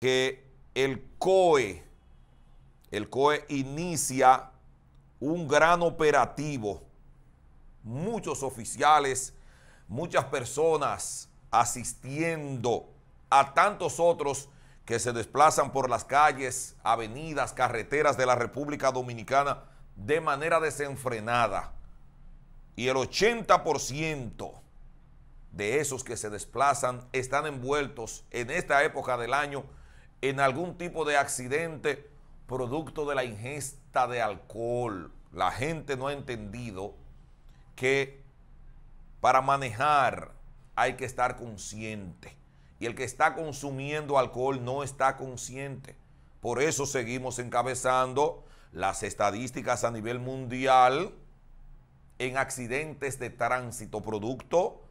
que el COE, el COE inicia un gran operativo. Muchos oficiales, muchas personas asistiendo a tantos otros que se desplazan por las calles, avenidas, carreteras de la República Dominicana de manera desenfrenada. Y el 80% de esos que se desplazan están envueltos en esta época del año en algún tipo de accidente producto de la ingesta de alcohol. La gente no ha entendido que para manejar hay que estar consciente. Y el que está consumiendo alcohol no está consciente. Por eso seguimos encabezando las estadísticas a nivel mundial en accidentes de tránsito producto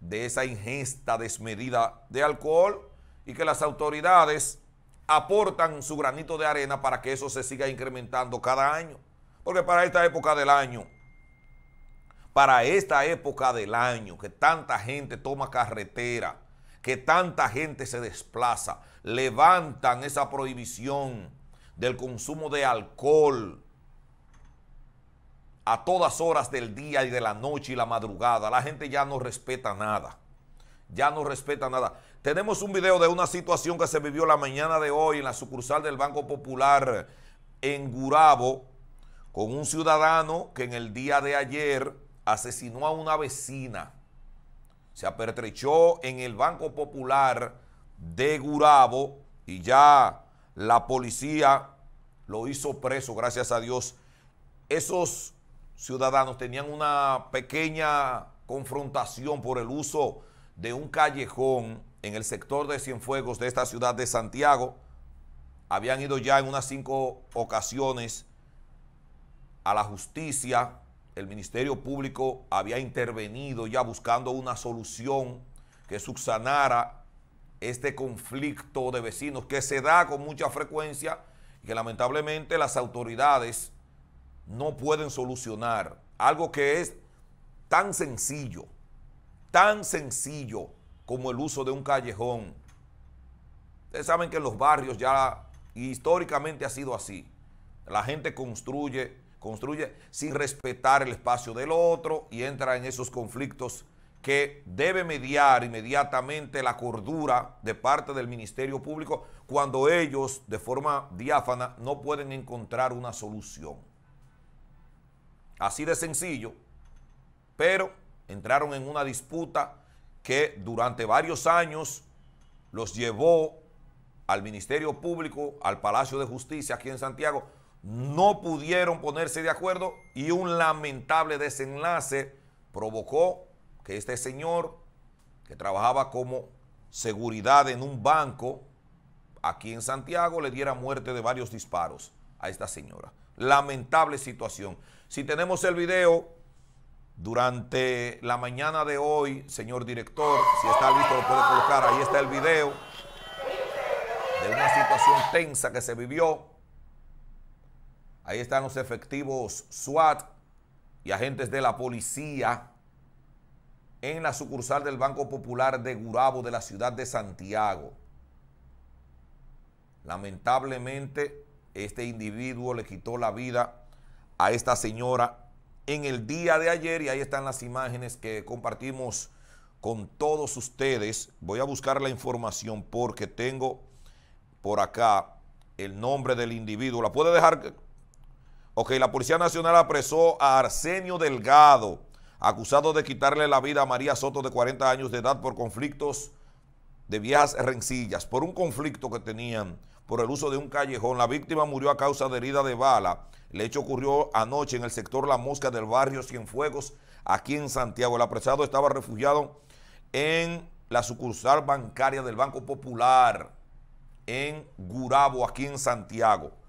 de esa ingesta desmedida de alcohol y que las autoridades aportan su granito de arena para que eso se siga incrementando cada año. Porque para esta época del año, para esta época del año, que tanta gente toma carretera, que tanta gente se desplaza, levantan esa prohibición del consumo de alcohol a todas horas del día y de la noche y la madrugada. La gente ya no respeta nada ya no respeta nada. Tenemos un video de una situación que se vivió la mañana de hoy en la sucursal del Banco Popular en Gurabo con un ciudadano que en el día de ayer asesinó a una vecina. Se apertrechó en el Banco Popular de Gurabo y ya la policía lo hizo preso, gracias a Dios. Esos ciudadanos tenían una pequeña confrontación por el uso de un callejón en el sector de Cienfuegos de esta ciudad de Santiago. Habían ido ya en unas cinco ocasiones a la justicia. El Ministerio Público había intervenido ya buscando una solución que subsanara este conflicto de vecinos que se da con mucha frecuencia y que lamentablemente las autoridades no pueden solucionar. Algo que es tan sencillo tan sencillo como el uso de un callejón. Ustedes saben que en los barrios ya históricamente ha sido así. La gente construye, construye sin respetar el espacio del otro y entra en esos conflictos que debe mediar inmediatamente la cordura de parte del Ministerio Público cuando ellos de forma diáfana no pueden encontrar una solución. Así de sencillo, pero entraron en una disputa que durante varios años los llevó al Ministerio Público, al Palacio de Justicia aquí en Santiago, no pudieron ponerse de acuerdo y un lamentable desenlace provocó que este señor, que trabajaba como seguridad en un banco aquí en Santiago, le diera muerte de varios disparos a esta señora. Lamentable situación. Si tenemos el video durante la mañana de hoy, señor director, si está listo lo puede colocar, ahí está el video de una situación tensa que se vivió. Ahí están los efectivos SWAT y agentes de la policía en la sucursal del Banco Popular de Gurabo de la ciudad de Santiago. Lamentablemente, este individuo le quitó la vida a esta señora en el día de ayer y ahí están las imágenes que compartimos con todos ustedes. Voy a buscar la información porque tengo por acá el nombre del individuo. ¿La puede dejar? Ok, la Policía Nacional apresó a Arsenio Delgado, acusado de quitarle la vida a María Soto de 40 años de edad por conflictos de viejas rencillas, por un conflicto que tenían por el uso de un callejón. La víctima murió a causa de herida de bala. El hecho ocurrió anoche en el sector La Mosca del barrio Cienfuegos, aquí en Santiago. El apresado estaba refugiado en la sucursal bancaria del Banco Popular en Gurabo, aquí en Santiago.